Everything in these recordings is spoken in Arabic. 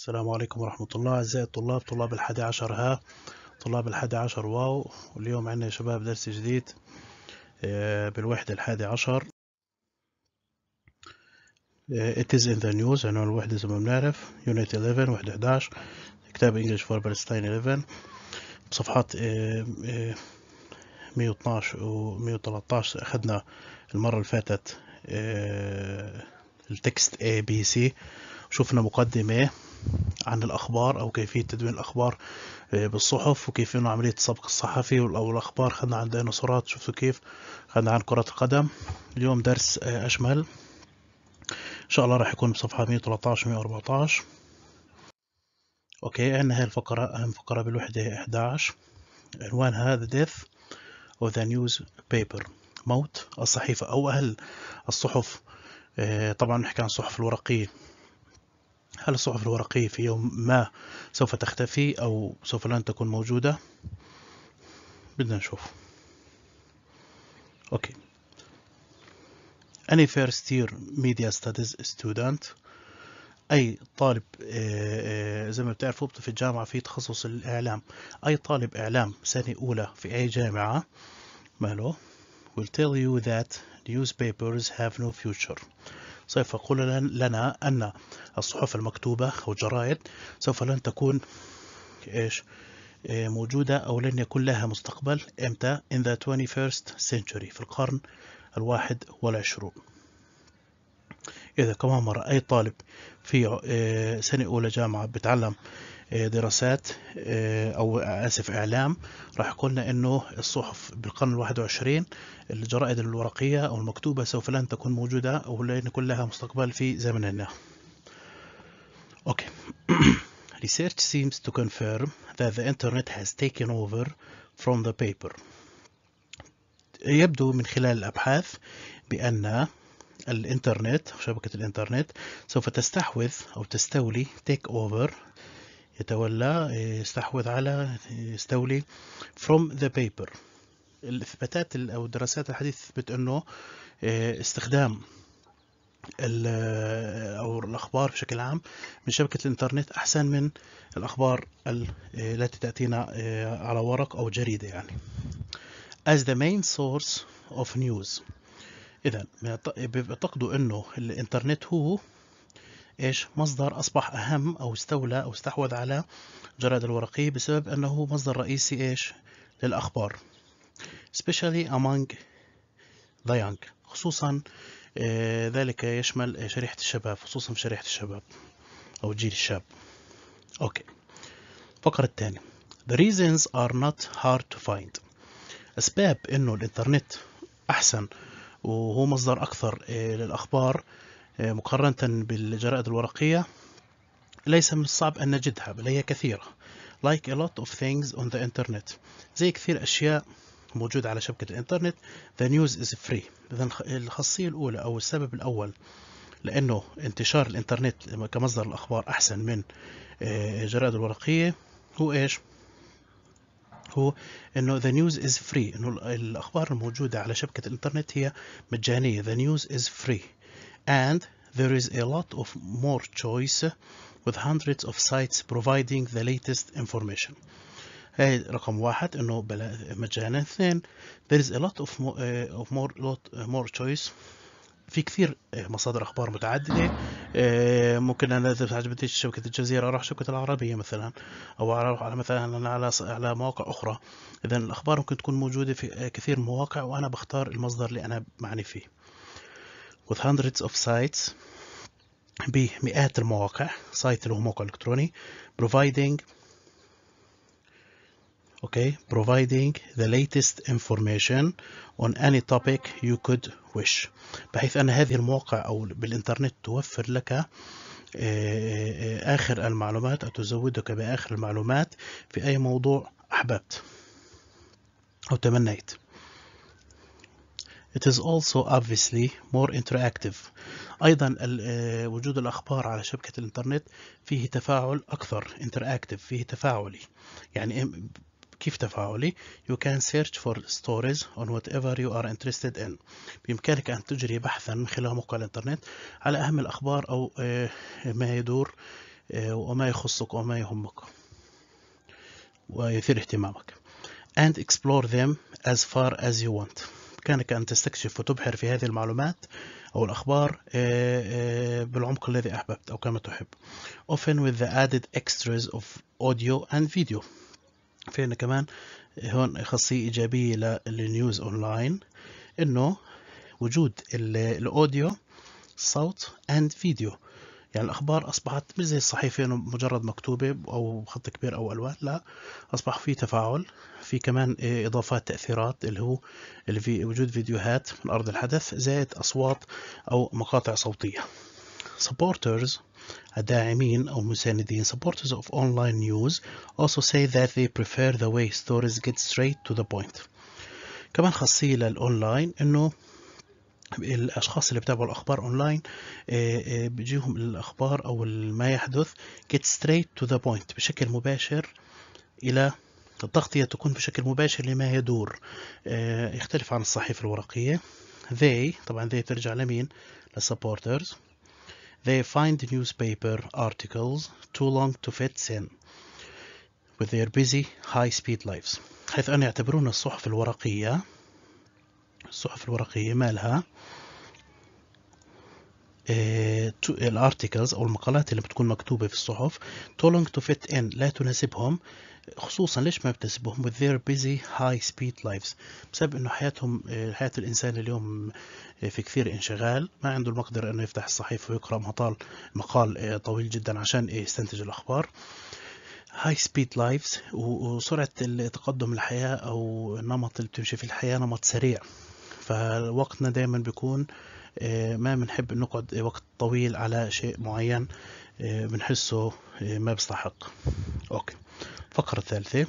السلام عليكم ورحمة الله أعزائي الطلاب طلاب الحادي عشر ها طلاب الحادي عشر واو واليوم عندنا يا شباب درس جديد آه، بالوحدة الحادي عشر آه، It is in the news عنوان الوحدة زي ما بنعرف Unit 11 وحدة 11 كتاب English for Palestine 11 بصفحات 112 و 113 أخذنا المرة اللي فاتت آه، التكست A B C شفنا مقدمة عن الأخبار أو كيفية تدوين الأخبار آه، بالصحف وكيف إنه عملية السبق الصحفي أو الأخبار خدنا عن الديناصورات شفتوا كيف خدنا عن كرة القدم اليوم درس أشمل آه، إن شاء الله راح يكون بصفحة 113 114 أوكي عندنا هاي الفقرة أهم فقرة بالوحدة 11 عنوان هذا ديث أو ذا نيوز بيبر موت الصحيفة أو أهل الصحف آه، طبعا نحكي عن الصحف الورقية هل الصحف الورقية في يوم ما سوف تختفي أو سوف لن تكون موجودة بدنا نشوف أوكي any first year media studies student أي طالب آه، آه، زي ما بتعرفوا في الجامعة في تخصص الإعلام أي طالب إعلام سنة أولى في أي جامعة ماله will tell you that newspapers have no future سوف يقول لنا أن الصحف المكتوبة أو الجرائد سوف لن تكون إيش إيه، موجودة أو لن يكون لها مستقبل إمتى in the 21st century في القرن الواحد والعشرون إذا كمان مرة أي طالب في إيه، سنة أولى جامعة بتعلم آه، دراسات آه، او اسف اعلام راح يقولنا انه الصحف بالقرن الواحد وعشرين الجرائد الورقية او المكتوبة سوف لن تكون موجودة او لن يكون لها مستقبل في زمننا اوكي Research seems to confirm that the internet has taken over from the paper. يبدو من خلال الأبحاث بأن الإنترنت شبكة الإنترنت سوف تستحوذ أو تستولي take over يتولى يستحوذ على يستولي from the paper الاثباتات او الدراسات الحديثة تثبت انه آه، استخدام آه، او الاخبار بشكل عام من شبكه الانترنت احسن من الاخبار آه، التي تاتينا على ورق او جريده يعني as the main source of news اذا بيعتقدوا انه الانترنت هو إيش مصدر أصبح أهم أو استولى أو استحوذ على الجرائد الورقية بسبب أنه مصدر رئيسي إيش للأخبار especially among the young خصوصا آه، ذلك يشمل شريحة الشباب خصوصا في شريحة الشباب أو الجيل الشاب أوكي الفقرة الثانية The reasons are not hard to find أسباب إنه الإنترنت أحسن وهو مصدر أكثر آه، للأخبار آه، مقارنة بالجرائد الورقية ليس من الصعب أن نجدها بل هي كثيرة like a lot of things on the internet زي كثير أشياء موجودة على شبكة الإنترنت the news is free إذا الخاصية الأولى أو السبب الأول لأنه انتشار الإنترنت كمصدر الأخبار أحسن من آه، الجرائد الورقية هو إيش؟ هو انه the news is free انه الاخبار الموجوده على شبكه الانترنت هي مجانيه the news is free and there is a lot of more choice with hundreds of sites providing the latest information رقم واحد انه مجانا اثنين there is a lot of, more, uh, of more, lot, uh, more choice في كثير uh, مصادر اخبار متعدده uh, ممكن انا اذا عجبتني شبكه الجزيره اروح شبكه العربيه مثلا او اروح على مثلا على على مواقع اخرى اذا الاخبار ممكن تكون موجوده في كثير مواقع وانا بختار المصدر اللي انا معني فيه with hundreds of sites بمئات المواقع سايت اللي هو موقع إلكتروني providing okay providing the latest information on any topic you could wish بحيث أن هذه المواقع أو بالإنترنت توفر لك آه، آه، آخر المعلومات أو تزودك بآخر المعلومات في أي موضوع أحببت أو تمنيت It is also obviously more interactive. أيضا آه، وجود الأخبار على شبكة الإنترنت فيه تفاعل أكثر interactive فيه تفاعلي يعني كيف تفاعلي you can search for stories on whatever you are interested in بإمكانك أن تجري بحثا من خلال موقع الإنترنت على أهم الأخبار أو آه، ما يدور آه، وما يخصك وما يهمك ويثير اهتمامك and explore them as far as you want بإمكانك أن تستكشف وتبحر في هذه المعلومات أو الأخبار آه، آه، بالعمق الذي أحببت أو كما تحب often with the added extras of audio and video في فهنا كمان هون خاصية إيجابية للنيوز أونلاين إنه وجود الأوديو صوت and video يعني الأخبار أصبحت مش زي الصحيفة إنه مجرد مكتوبة أو خط كبير أو ألوان لا أصبح في تفاعل في كمان إضافات تأثيرات اللي هو اللي في وجود فيديوهات من أرض الحدث زائد أصوات أو مقاطع صوتية سبورترز الداعمين أو المساندين سبورترز اوف اونلاين نيوز also say that they prefer the way stories get straight to the point كمان خاصية للأونلاين إنه الاشخاص اللي بيتابعوا الاخبار اونلاين آه، آه، بيجيهم الاخبار او ما يحدث get straight to the point بشكل مباشر الى التغطية تكون بشكل مباشر لما يدور آه، يختلف عن الصحيفة الورقية they طبعا they ترجع لمين للسبورترز they find newspaper articles too long to fit in with their busy high speed lives حيث أن يعتبرون الصحف الورقية الصحف الورقية مالها إيه، الارتكلز او المقالات اللي بتكون مكتوبه في الصحف too long to fit in لا تناسبهم خصوصا ليش ما بتناسبهم with their busy high speed lives بسبب انه حياتهم حياه الانسان اليوم إيه، في كثير انشغال ما عنده المقدره انه يفتح الصحيفه ويقرا مقال مقال إيه، طويل جدا عشان يستنتج الاخبار هاي سبيد لايفز وسرعه تقدم الحياه او النمط اللي بتمشي في الحياه نمط سريع فوقتنا دايما بيكون آه، ما بنحب نقعد وقت طويل على شيء معين آه، بنحسه آه، ما بيستحق اوكي الفقرة الثالثة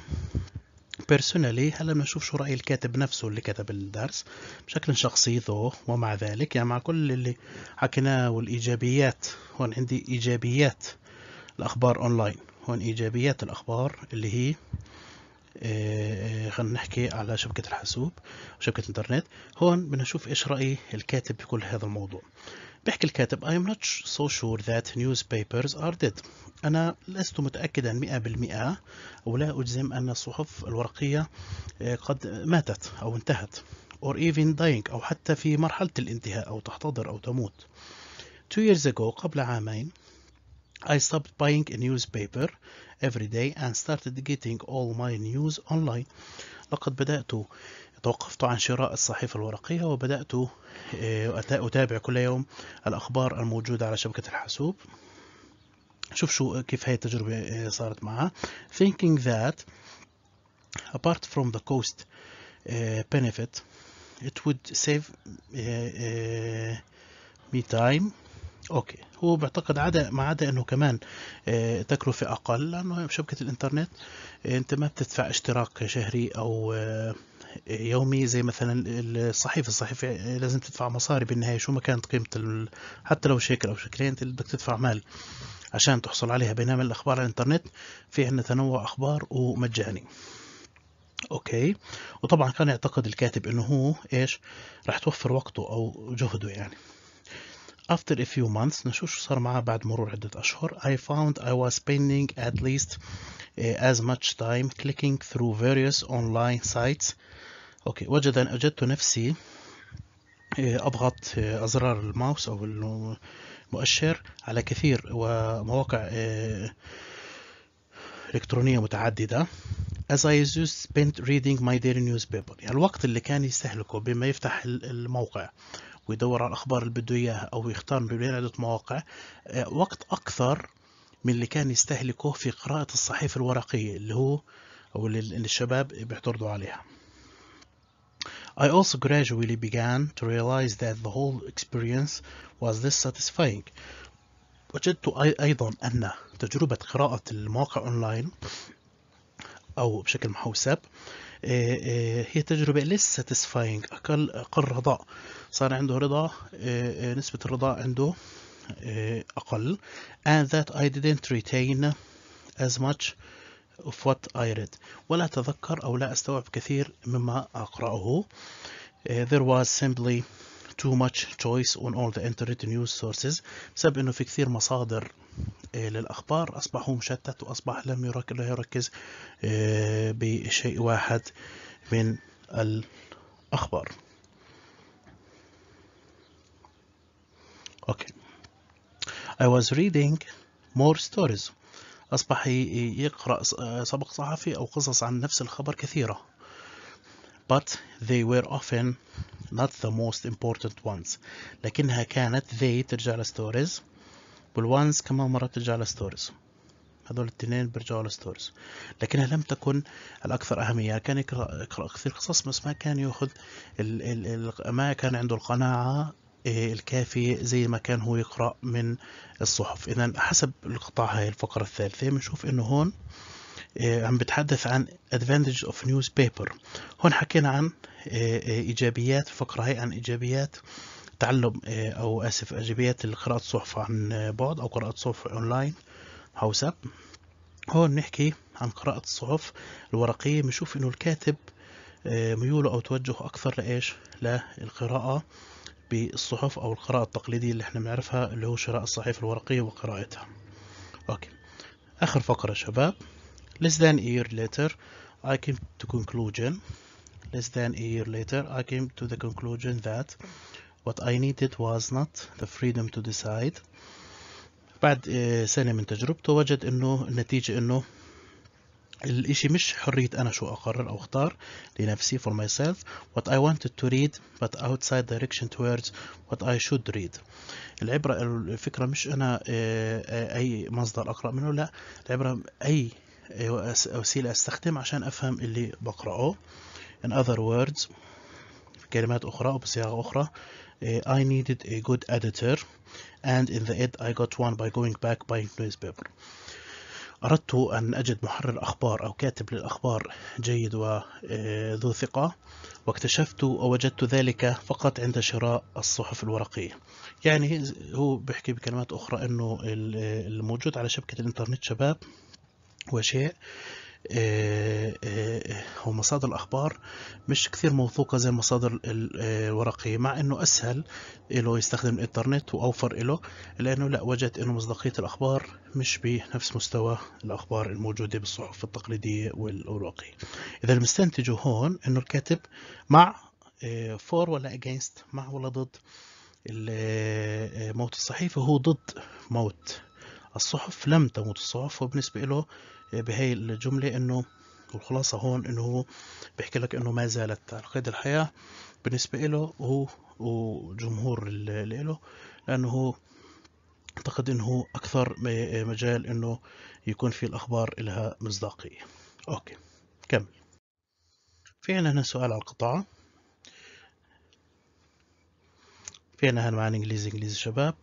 بيرسونالي هلا بنشوف شو رأي الكاتب نفسه اللي كتب الدرس بشكل شخصي ذو ومع ذلك يعني مع كل اللي حكيناه والإيجابيات هون عندي إيجابيات الأخبار أونلاين هون إيجابيات الأخبار اللي هي آه، آه، خلينا نحكي على شبكة الحاسوب وشبكة الإنترنت هون بدنا نشوف إيش رأي الكاتب بكل هذا الموضوع بيحكي الكاتب I am not so sure that newspapers are dead أنا لست متأكدا 100% ولا أجزم أن الصحف الورقية آه، قد ماتت أو انتهت or even dying أو حتى في مرحلة الانتهاء أو تحتضر أو تموت Two years ago قبل عامين I stopped buying a newspaper every day and started getting all my news online لقد بدأت توقفت عن شراء الصحيفة الورقية وبدأت آه، أتابع كل يوم الأخبار الموجودة على شبكة الحاسوب شوف شو كيف هاي التجربة آه، صارت معها thinking that apart from the cost آه، benefit it would save me time اوكي هو بعتقد عدا ما عدا انه كمان آه، تكلفه اقل لانه شبكه الانترنت آه، انت ما بتدفع اشتراك شهري او آه، يومي زي مثلا الصحيفه الصحيفه لازم تدفع مصاري بالنهايه شو ما كانت قيمه ال... حتى لو شيكل او شكلين انت بدك تدفع مال عشان تحصل عليها بينما الاخبار على الانترنت في عندنا تنوع اخبار ومجاني اوكي وطبعا كان يعتقد الكاتب انه هو ايش راح توفر وقته او جهده يعني After a few months نشوف شو صار معها بعد مرور عدة أشهر I found I was spending at least uh, as much time clicking through various online sites أوكي وجد أن وجدت نفسي uh, أضغط uh, أزرار الماوس أو المؤشر على كثير ومواقع إلكترونية متعددة as I used spent reading my daily newspaper يعني الوقت اللي كان يستهلكه بما يفتح الموقع ويدور على الأخبار اللي بده إياها أو يختار من بين عدة مواقع آه، وقت أكثر من اللي كان يستهلكه في قراءة الصحيفة الورقية اللي هو أو اللي الشباب بيعترضوا عليها. I also gradually began to realize that the whole experience was this satisfying. وجدت أيضا أن تجربة قراءة المواقع أونلاين أو بشكل محوسب آه، آه، هي تجربة لسه ساتيسفاينج أقل أقل رضاء صار عنده رضا آه، نسبة الرضا عنده أقل and that I didn't retain as much of what I read ولا أتذكر أو لا أستوعب كثير مما أقرأه there was simply too much choice on all the internet news sources بسبب انه في كثير مصادر آه، للاخبار اصبح هو مشتت واصبح لم يركز لا يركز آه، بشيء واحد من الاخبار اوكي okay. I was reading more stories أصبح يقرأ آه، سبق صحفي أو قصص عن نفس الخبر كثيرة but they were often not the most important ones لكنها كانت they ترجع لستوريز والones كمان مرة ترجع لستوريز هذول الاثنين بيرجعوا لستوريز لكنها لم تكن الأكثر أهمية كان يقرأ, يقرأ كثير قصص بس ما كان يأخذ ال ال ال ما كان عنده القناعة إيه، الكافي زي ما كان هو يقرأ من الصحف إذا حسب القطاع هاي الفقرة الثالثة بنشوف إنه هون إيه، عم بتحدث عن اوف of newspaper هون حكينا عن إيه، إيه، ايجابيات الفقره هي عن ايجابيات تعلم او اسف ايجابيات قراءه الصحف عن بعد او قراءه صحف اونلاين هاوس اب هون بنحكي عن قراءه الصحف الورقيه بنشوف انه الكاتب ميوله او توجه اكثر لايش للقراءه بالصحف او القراءه التقليديه اللي احنا بنعرفها اللي هو شراء الصحيفه الورقيه وقراءتها اوكي اخر فقره شباب less than a year later I came to conclusion less than a year later I came to the conclusion that what I needed was not the freedom to decide بعد سنة من تجربته وجد انه النتيجة انه الاشي مش حرية انا شو اقرر او اختار لنفسي for myself what I wanted to read but outside direction towards what I should read العبرة الفكرة مش انا اي مصدر اقرأ منه لا العبرة اي وسيلة أستخدمها عشان أفهم اللي بقرأه in other words في كلمات أخرى أو بصياغة أخرى I needed a good editor and in the end I got one by going back buying newspaper أردت أن أجد محرر أخبار أو كاتب للأخبار جيد وذو آه، ثقة واكتشفت أو وجدت ذلك فقط عند شراء الصحف الورقية يعني هو بيحكي بكلمات أخرى أنه آه، الموجود على شبكة الإنترنت شباب وشيء آه، آه، آه، هو مصادر الأخبار مش كثير موثوقة زي المصادر الورقية مع أنه أسهل له يستخدم الإنترنت وأوفر له لأنه لا وجدت أنه مصداقية الأخبار مش بنفس مستوى الأخبار الموجودة بالصحف التقليدية والورقية إذا المستنتجه هون أنه الكاتب مع فور ولا أجينست مع ولا ضد موت الصحيفة هو ضد موت الصحف لم تموت الصحف وبالنسبة له آه، بهي الجملة أنه والخلاصة هون أنه هو بيحكي لك أنه ما زالت على قيد الحياة بالنسبة له هو وجمهور له لأنه هو أعتقد أنه هو أكثر آه، مجال أنه يكون في الأخبار لها مصداقية أوكي كمل في عندنا سؤال على القطاع في عندنا معنا إنجليزي إنجليزي شباب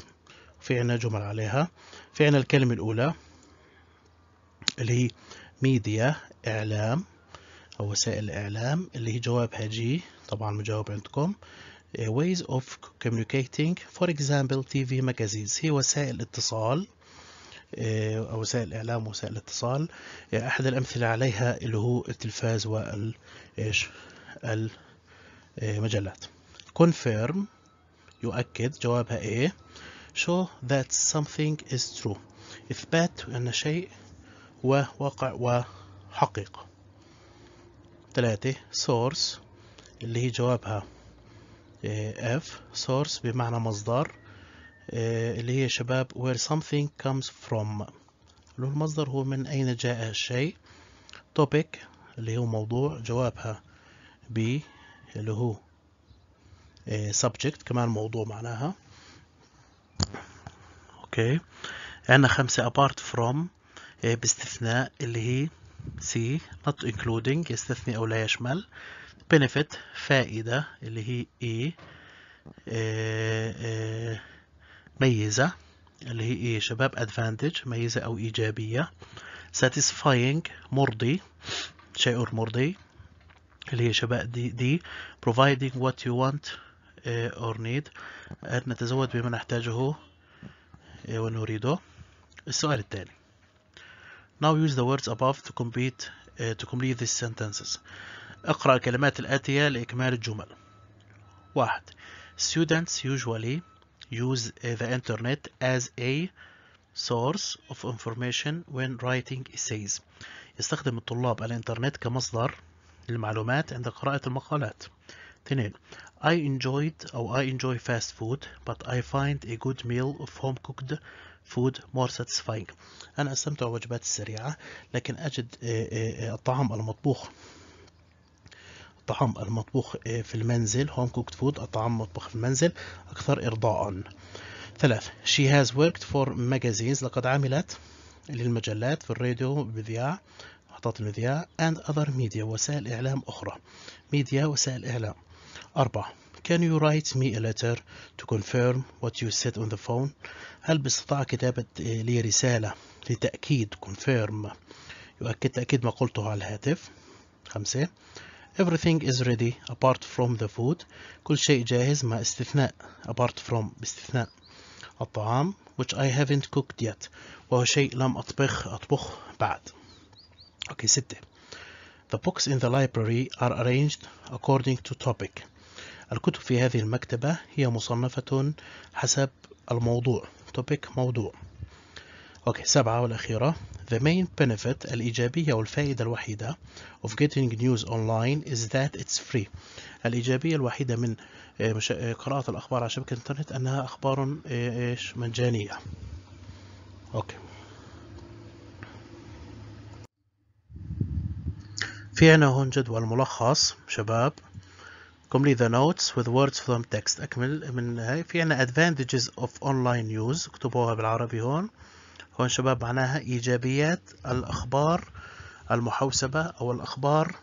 في عنا جمل عليها في عنا الكلمة الأولى اللي هي ميديا إعلام أو وسائل الإعلام اللي هي جوابها جي طبعا مجاوب عندكم إيه، ways of communicating for example TV magazines هي وسائل اتصال إيه، أو وسائل الإعلام ووسائل الاتصال إيه، أحد الأمثلة عليها اللي هو التلفاز وال إيش المجلات confirm يؤكد جوابها إيه show that something is true إثبات أن شيء وواقع وحقيقة ثلاثة source اللي هي جوابها إيه، F source بمعنى مصدر إيه، اللي هي شباب where something comes from اللي هو المصدر هو من أين جاء الشيء topic اللي هو موضوع جوابها B اللي هو إيه، subject كمان موضوع معناها اوكي عندنا خمسة apart from إيه، باستثناء اللي هي سي not including يستثني أو لا يشمل benefit فائدة اللي هي e، اي إيه، ميزة اللي هي ايه شباب advantage ميزة أو إيجابية satisfying مرضي شيء مرضي اللي هي شباب دي, دي providing what you want or need أن نتزود بما نحتاجه ونريده السؤال التالي Now use the words above to complete to complete these sentences اقرأ الكلمات الآتية لإكمال الجمل واحد Students usually use the internet as a source of information when writing essays يستخدم الطلاب الإنترنت كمصدر للمعلومات عند قراءة المقالات اثنين I enjoyed أو I enjoy fast food but I find a good meal of home cooked food more satisfying أنا أستمتع بوجبات السريعة لكن أجد آه، آه، آه، الطعام المطبوخ الطعام المطبوخ في المنزل home cooked food الطعام المطبوخ في المنزل أكثر إرضاء ثلاث she has worked for magazines لقد عملت للمجلات في الراديو بذياع محطات المذياع and other media وسائل إعلام أخرى ميديا وسائل إعلام أربعة Can you write me a letter to confirm what you said on the phone? هل باستطاع كتابة لي رسالة لتأكيد confirm يؤكد تأكيد ما قلته على الهاتف خمسة Everything is ready apart from the food كل شيء جاهز مع استثناء apart from باستثناء الطعام which I haven't cooked yet وهو شيء لم أطبخ أطبخ بعد أوكي ستة The books in the library are arranged according to topic الكتب في هذه المكتبة هي مصنفة حسب الموضوع topic موضوع أوكي سبعة والأخيرة The main benefit الإيجابية والفائدة الوحيدة of getting news online is that it's free الإيجابية الوحيدة من آه، آه، قراءة الأخبار على شبكة الإنترنت أنها أخبار آه، إيش مجانية أوكي في عنا هون جدول ملخص شباب complete the notes with words from text اكمل من هاي في عنا advantages of online news اكتبوها بالعربي هون هون شباب معناها ايجابيات الاخبار المحوسبة او الاخبار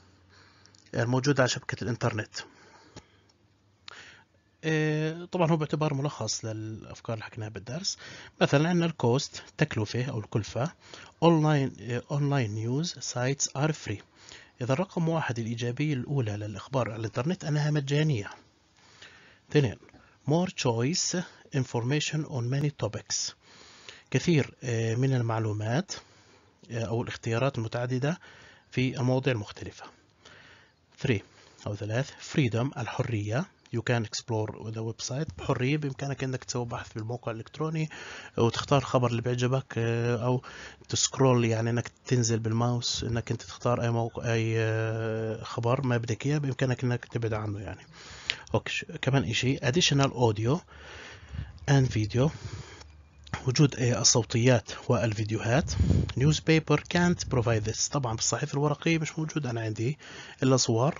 الموجودة على شبكة الانترنت إيه، طبعا هو باعتبار ملخص للافكار اللي حكيناها بالدرس مثلا عندنا الكوست تكلفه او الكلفه اونلاين اونلاين نيوز سايتس ار فري إذا رقم واحد الإيجابية الأولى للإخبار على الإنترنت أنها مجانية اثنين more choice information on many topics كثير آه، من المعلومات آه، أو الاختيارات المتعددة في مواضيع مختلفة 3 أو ثلاث freedom الحرية يو كان اكسبلور ذا ويب سايت بحريه بامكانك انك تسوي بحث في الموقع الالكتروني وتختار الخبر اللي بيعجبك آه، او تسكرول يعني انك تنزل بالماوس انك انت تختار اي موقع اي آه، خبر ما بدك اياه بامكانك انك تبعد عنه يعني اوكي كمان اشي additional audio and video وجود الصوتيات والفيديوهات نيوز بيبر كانت provide this طبعا بالصحيفة الورقية مش موجود أنا عندي إلا صور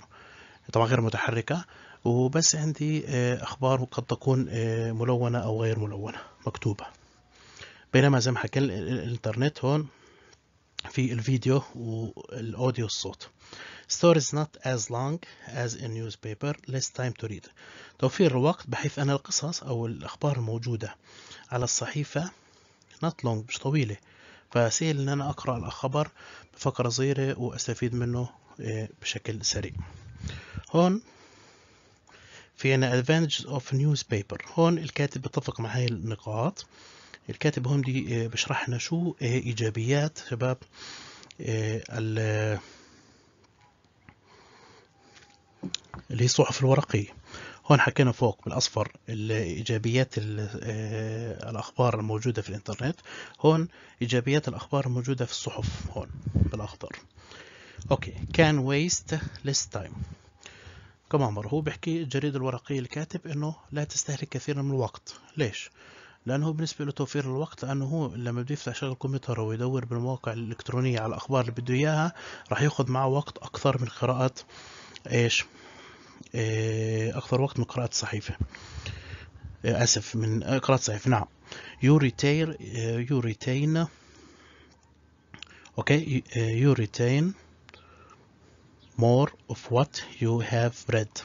طبعا غير متحركة وبس عندي آه، أخبار قد تكون آه، ملونة أو غير ملونة مكتوبة بينما زي ما حكينا الإنترنت هون في الفيديو والأوديو الصوت stories not as long as a newspaper less time to read توفير الوقت بحيث أن القصص أو الأخبار الموجودة على الصحيفة not long مش طويلة فسهل إن أنا أقرأ الخبر بفقرة صغيرة وأستفيد منه آه، بشكل سريع هون في هنا advantages of newspaper هون الكاتب بيتفق مع هاي النقاط الكاتب هون دي آه، بشرح لنا شو آه، ايجابيات شباب آه، اللي هي الصحف الورقية هون حكينا فوق بالاصفر الإيجابيات الاخبار الموجودة في الانترنت هون ايجابيات الاخبار الموجودة في الصحف هون بالاخضر اوكي can waste less time كما عمر هو بيحكي الجريدة الورقية الكاتب انه لا تستهلك كثيرا من الوقت ليش لانه بالنسبة له توفير الوقت لانه هو لما بده يفتح شغل الكمبيوتر ويدور بالمواقع الالكترونية على الاخبار اللي بده اياها راح ياخذ معه وقت اكثر من قراءة ايش إيه، اكثر وقت من قراءة الصحيفة إيه، اسف من قراءة صحيفه نعم يو ريتين يو ريتين اوكي يو إيه، ريتين more of what you have read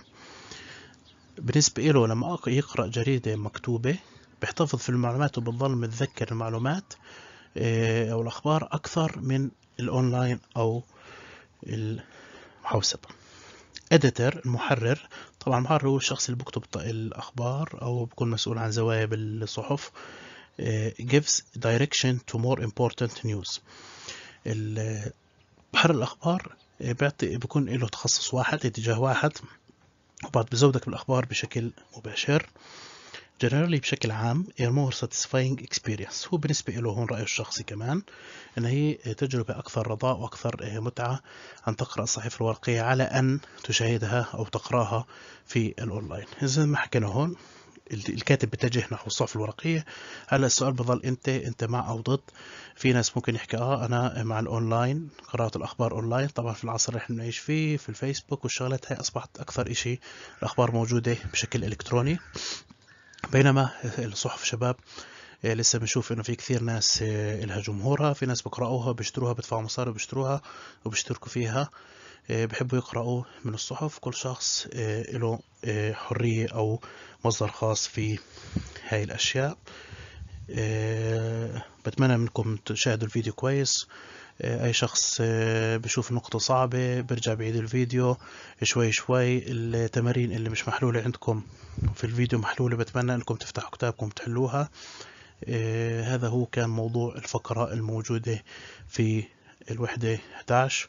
بالنسبة له لما يقرأ جريدة مكتوبة بيحتفظ في المعلومات وبتظل متذكر المعلومات آه، أو الأخبار أكثر من الأونلاين أو المحوسبة editor المحرر طبعا المحرر هو الشخص اللي بكتب الأخبار أو بكون مسؤول عن زوايا بالصحف آه، gives direction to more important news بحر الأخبار آه، بيعطي بيكون له تخصص واحد اتجاه واحد وبعد بزودك بالأخبار بشكل مباشر جنرالي بشكل عام مور ساتيسفاينج اكسبيرينس هو بالنسبة له هون رأيه الشخصي كمان إن هي تجربة أكثر رضاء وأكثر آه، متعة أن تقرأ الصحيفة الورقية على أن تشاهدها أو تقرأها في الأونلاين زي ما حكينا هون الكاتب بيتجه نحو الصحف الورقيه هلا السؤال بضل انت انت مع او ضد في ناس ممكن يحكي اه انا مع الاونلاين قراءه الاخبار اونلاين طبعا في العصر اللي احنا بنعيش فيه في الفيسبوك والشغلات هاي اصبحت اكثر إشي الاخبار موجوده بشكل الكتروني بينما الصحف شباب آه، لسه بنشوف انه في كثير ناس آه، الها جمهورها في ناس بقراوها بيشتروها بدفعوا مصاري بيشتروها وبيشتركوا فيها آه، بيحبوا يقرأوا من الصحف كل شخص آه، له آه، حرية أو مصدر خاص في هاي الأشياء بتمنى منكم تشاهدوا الفيديو كويس اي شخص بشوف نقطة صعبة برجع بعيد الفيديو شوي شوي التمارين اللي مش محلولة عندكم في الفيديو محلولة بتمنى انكم تفتحوا كتابكم تحلوها هذا هو كان موضوع الفقرة الموجودة في الوحدة 11